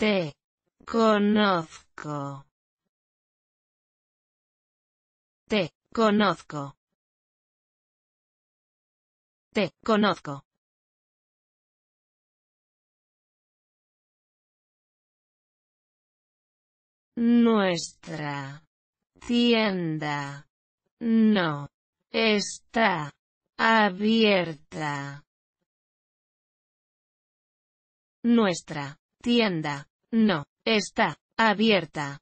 Te conozco. Te conozco. Te conozco. Nuestra tienda no está abierta. Nuestra tienda no, está abierta.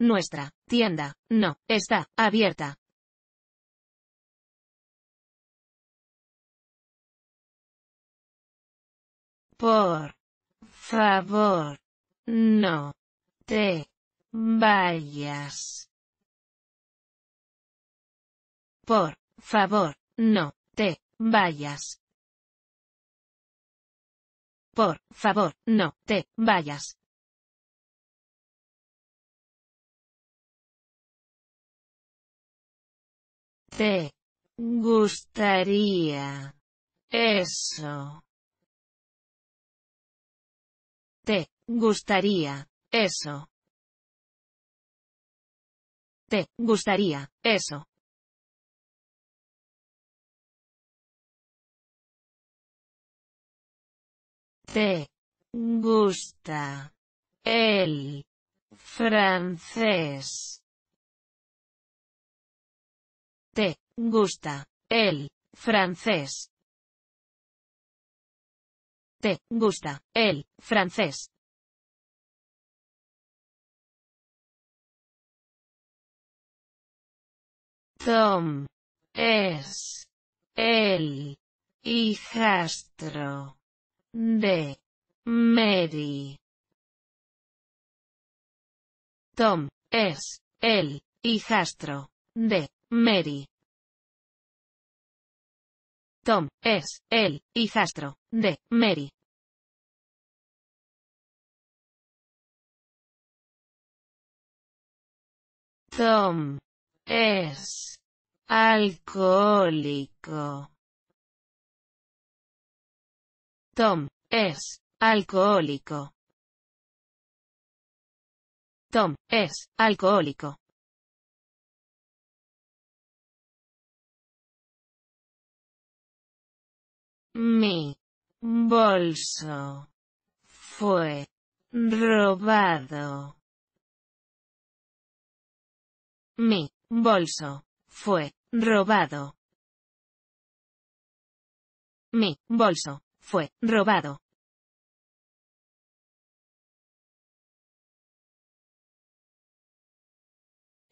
Nuestra tienda, no, está abierta. Por favor, no te vayas. Por favor, no te vayas. Por favor, no te vayas. Te gustaría eso. Te gustaría eso. Te gustaría eso. Te gusta el francés. Te gusta el francés. Te gusta el francés. Tom es el hijastro de Mary. Tom es el hijastro de Mary. Tom es el hijastro de Mary. Tom es alcohólico. Tom es alcohólico. Tom es alcohólico. Mi bolso fue robado. Mi bolso fue robado. Mi bolso fue robado.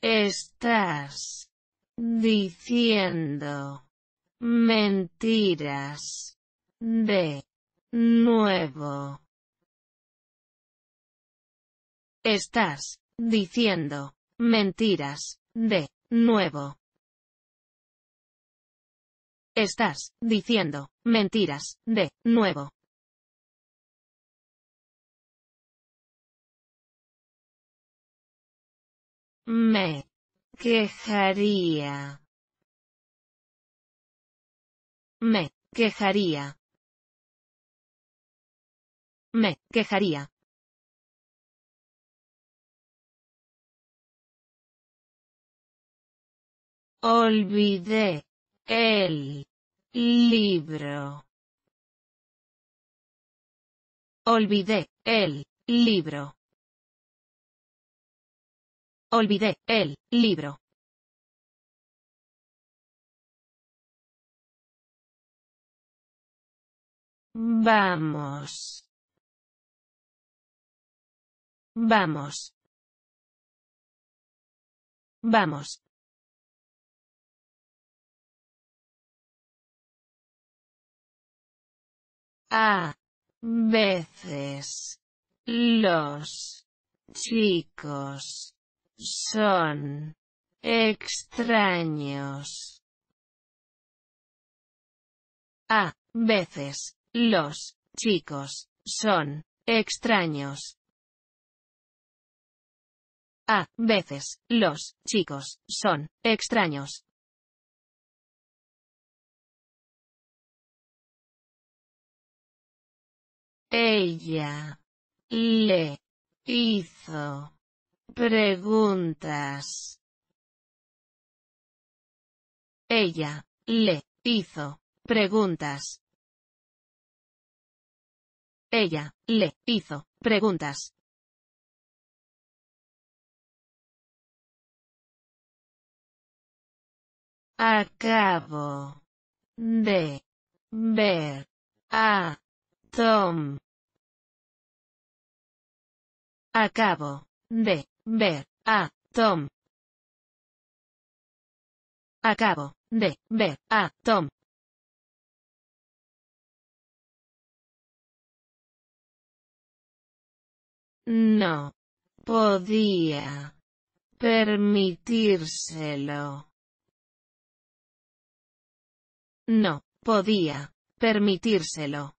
Estás diciendo mentiras de nuevo. Estás diciendo mentiras de nuevo. Estás diciendo mentiras, de nuevo. Me quejaría. Me quejaría. Me quejaría. Olvidé. Él libro olvidé el libro olvidé el libro Vamos. Vamos. Vamos. A veces, los chicos son extraños. A veces, los chicos son extraños. A veces, los chicos son extraños. Ella le hizo preguntas. Ella le hizo preguntas. Ella le hizo preguntas. Acabo de ver a Tom. Acabo de ver a Tom. Acabo de ver a Tom. No podía permitírselo. No podía permitírselo.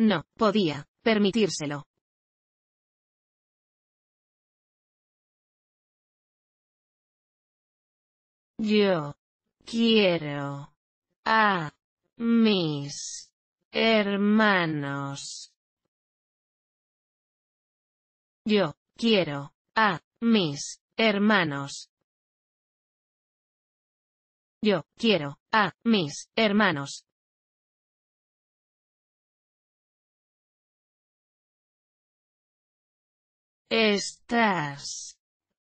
No, podía, permitírselo. Yo quiero a mis hermanos. Yo quiero a mis hermanos. Yo quiero a mis hermanos. Estás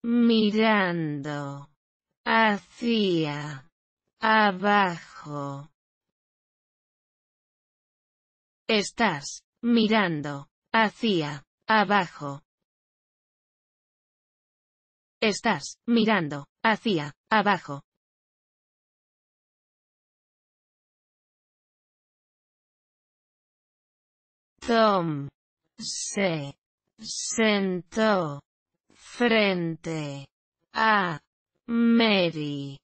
mirando hacia abajo. Estás mirando hacia abajo. Estás mirando hacia abajo. Tom sentó frente a Mary.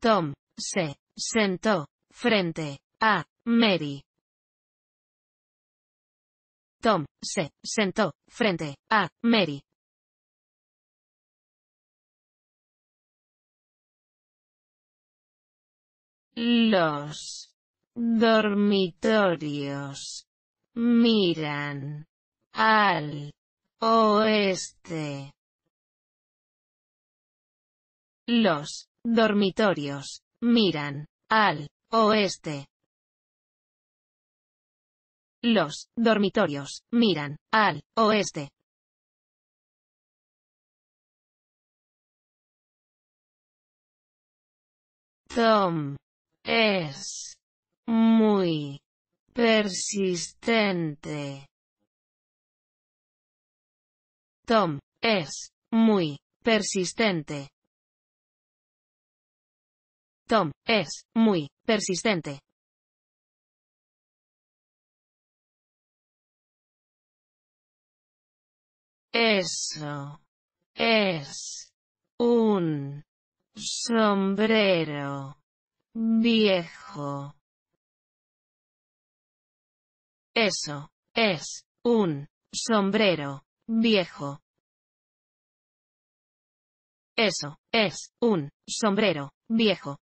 Tom se sentó frente a Mary. Tom se sentó frente a Mary. Los dormitorios miran al oeste. Los dormitorios miran al oeste. Los dormitorios miran al oeste. Tom es muy persistente. Tom, es, muy, persistente. Tom, es, muy, persistente. Eso. Es. Un. Sombrero. Viejo. Eso, es, un, sombrero, viejo. Eso, es, un, sombrero, viejo.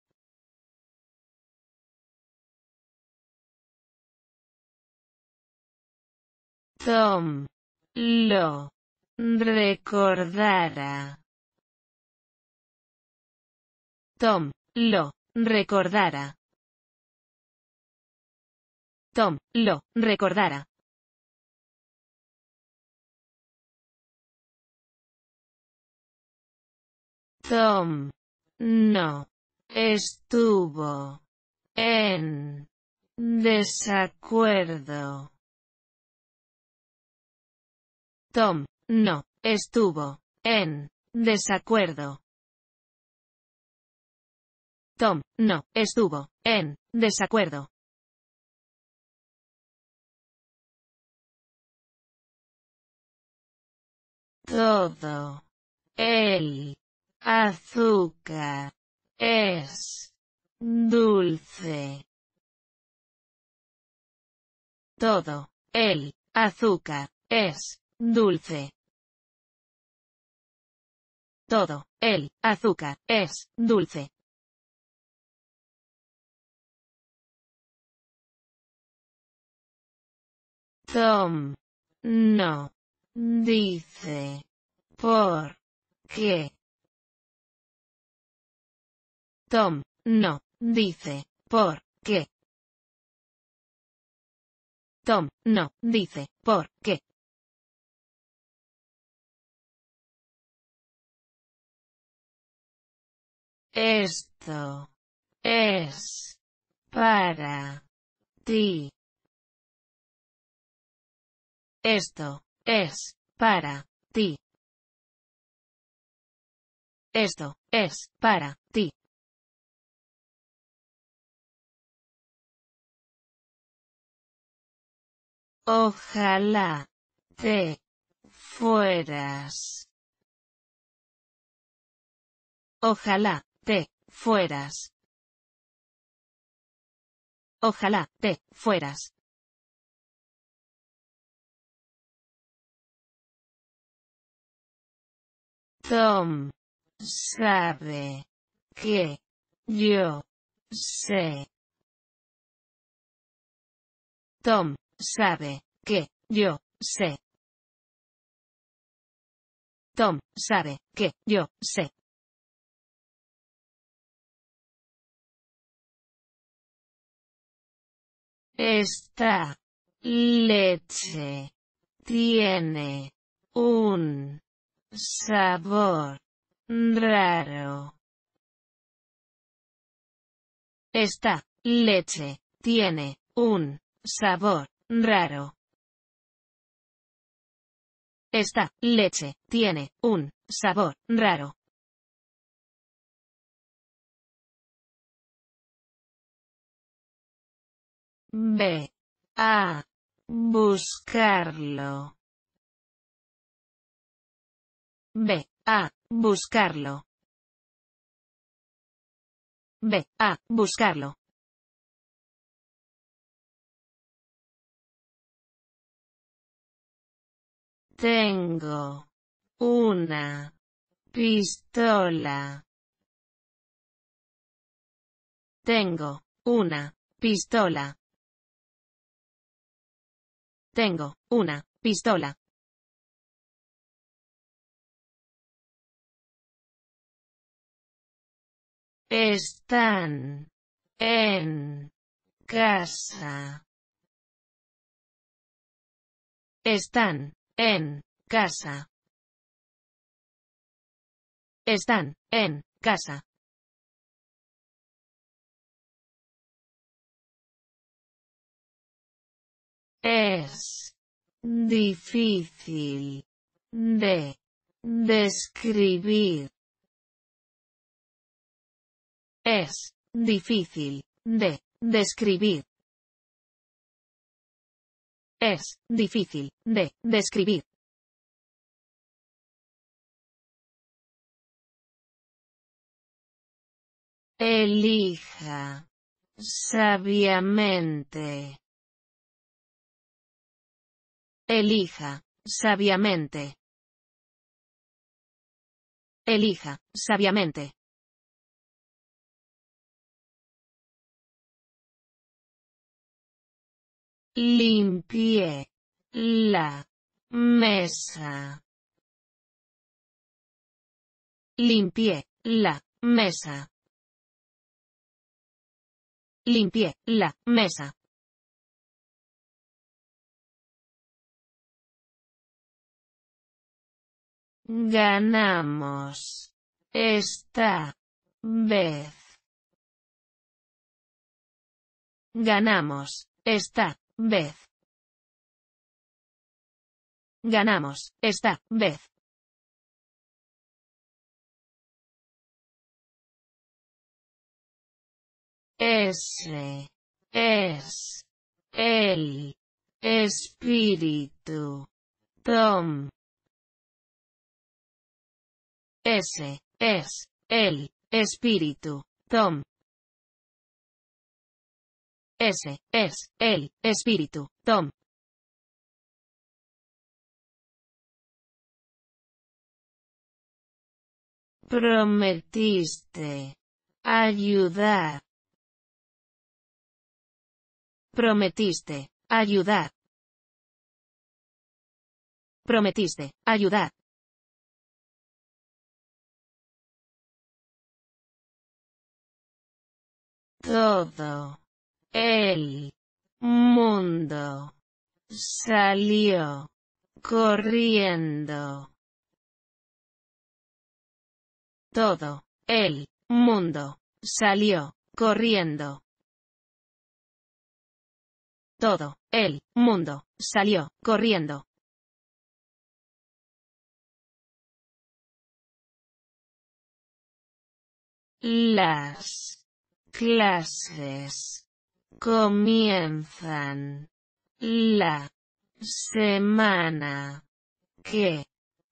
Tom. Lo. Recordara. Tom. Lo. recordará. Tom, lo recordara. Tom. No. Estuvo. En. Desacuerdo. Tom. No. Estuvo. En. Desacuerdo. Tom. No. Estuvo. En. Desacuerdo. Todo. El azúcar es dulce. Todo. El azúcar es dulce. Todo. El azúcar es dulce. Tom. No. Dice. ¿Por qué? Tom, no, dice. ¿Por qué? Tom, no, dice. ¿Por qué? Esto es para ti. Esto es. Para. Ti. Esto. Es. Para. Ti. Ojalá. Te. Fueras. Ojalá. Te. Fueras. Ojalá. Te. Fueras. Tom sabe que yo sé. Tom sabe que yo sé. Tom sabe que yo sé. Esta leche tiene un Sabor. Raro. Esta leche tiene un sabor raro. Esta leche tiene un sabor raro. B. A. Buscarlo. B. A. Buscarlo. B. A. Buscarlo. Tengo una pistola. Tengo una pistola. Tengo una pistola. Están. En. Casa. Están. En. Casa. Están. En. Casa. Es difícil de describir. Es difícil de describir. Es difícil de describir. Elija sabiamente. Elija sabiamente. Elija sabiamente. Limpié La. Mesa. Limpié La. Mesa. Limpié La. Mesa. Ganamos. Esta. Vez. Ganamos. Esta vez. Ganamos, esta vez. Ese es el espíritu. Tom. Ese es el espíritu. Tom. Ese es el espíritu, Tom. Prometiste ayudar. Prometiste ayudar. Prometiste ayudar. Todo. El mundo salió corriendo. Todo el mundo salió corriendo. Todo el mundo salió corriendo. Las clases Comienzan. La. Semana. Que.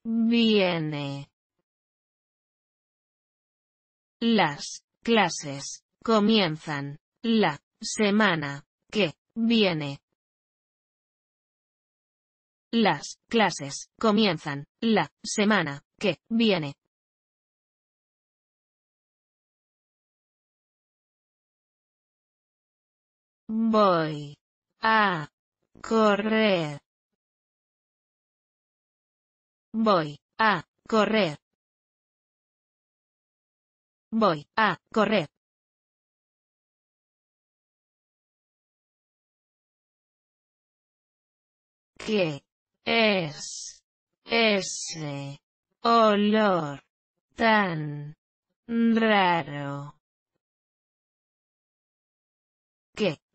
Viene. Las. Clases. Comienzan. La. Semana. Que. Viene. Las clases comienzan la semana que viene. Voy a correr. Voy a correr. Voy a correr. ¿Qué es ese olor tan raro?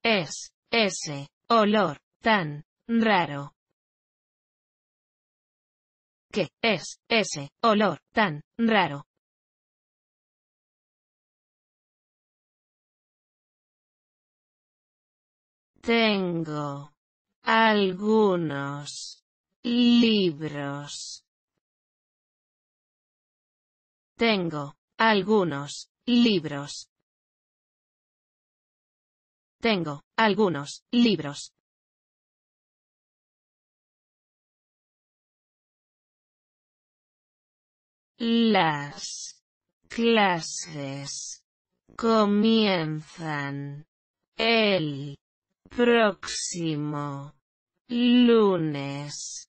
Es, ese, olor, tan, raro. ¿Qué es ese olor tan raro? Tengo algunos libros. Tengo algunos libros. Tengo algunos libros. Las clases comienzan el próximo lunes.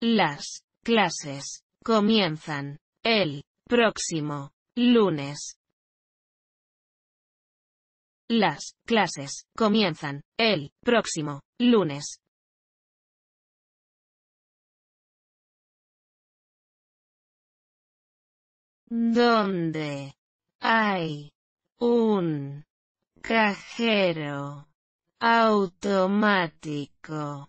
Las clases comienzan el próximo lunes. Las clases comienzan el próximo lunes. ¿Dónde hay un cajero automático.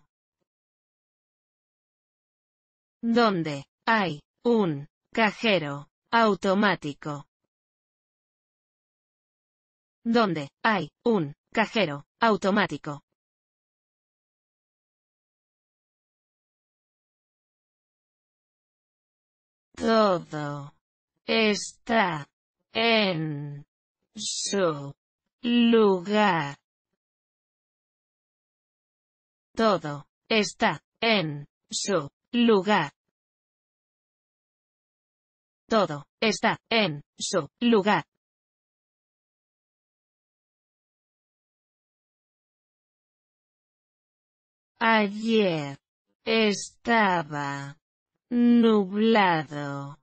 ¿Dónde hay un cajero automático donde hay un cajero automático. Todo está en su lugar. Todo está en su lugar. Todo está en su lugar. Ayer. Estaba. Nublado.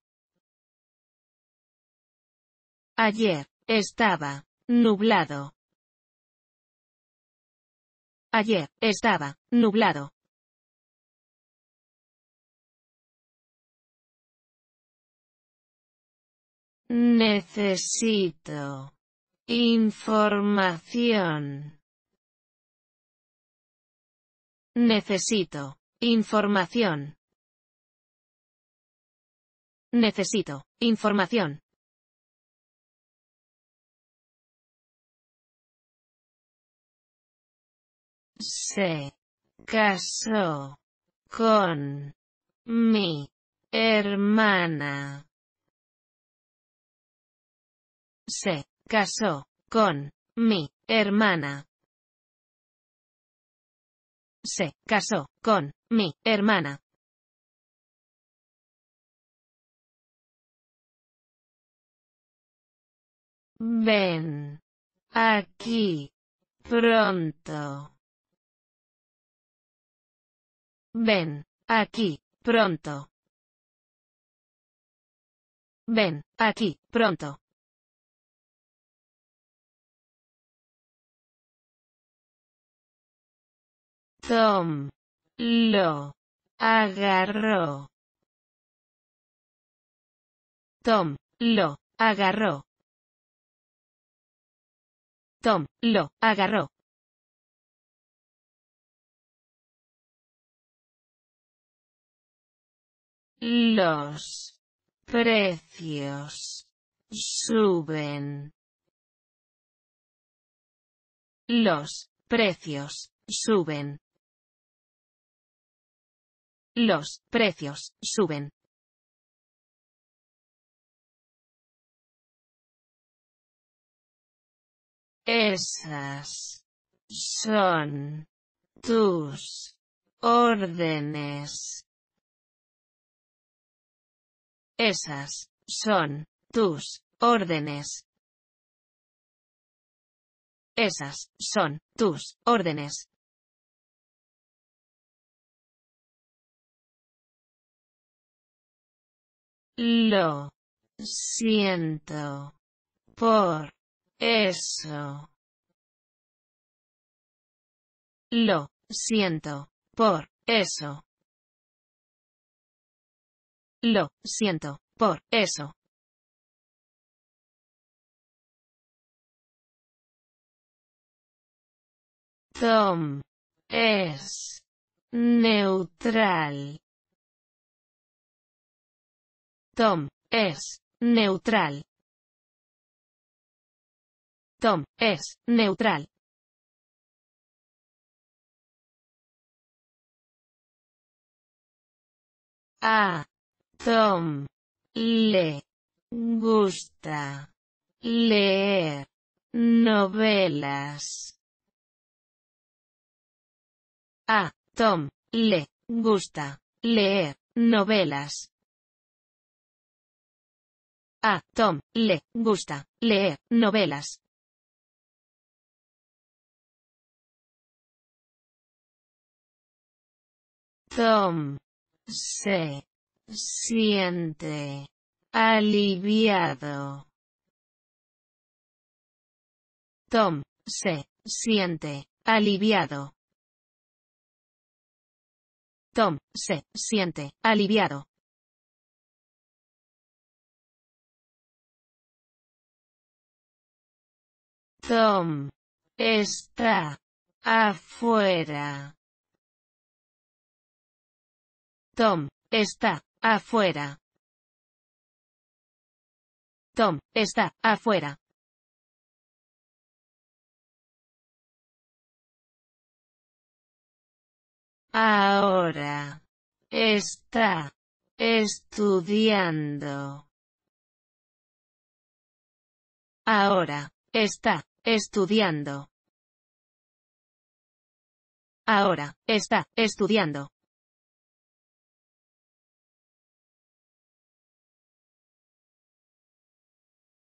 Ayer. Estaba. Nublado. Ayer. Estaba. Nublado. Necesito. Información. Necesito. Información. Necesito. Información. Se casó con mi hermana. Se casó con mi hermana. Se casó con mi hermana. Ven aquí pronto. Ven aquí pronto. Ven aquí pronto. Tom. Lo. Agarró. Tom. Lo. Agarró. Tom. Lo. Agarró. Los precios suben. Los precios suben. Los precios suben. Esas son tus órdenes. Esas son tus órdenes. Esas son tus órdenes. Lo siento. Por eso. Lo siento. Por eso. Lo siento. Por eso. Tom es neutral. Tom es neutral. Tom es neutral. A Tom le gusta leer novelas. A Tom le gusta leer novelas. A Tom le gusta leer novelas. Tom se siente aliviado. Tom se siente aliviado. Tom se siente aliviado. Tom. Está. Afuera. Tom. Está. Afuera. Tom. Está. Afuera. Ahora. Está. Estudiando. Ahora. Está. Estudiando. Ahora, está, estudiando.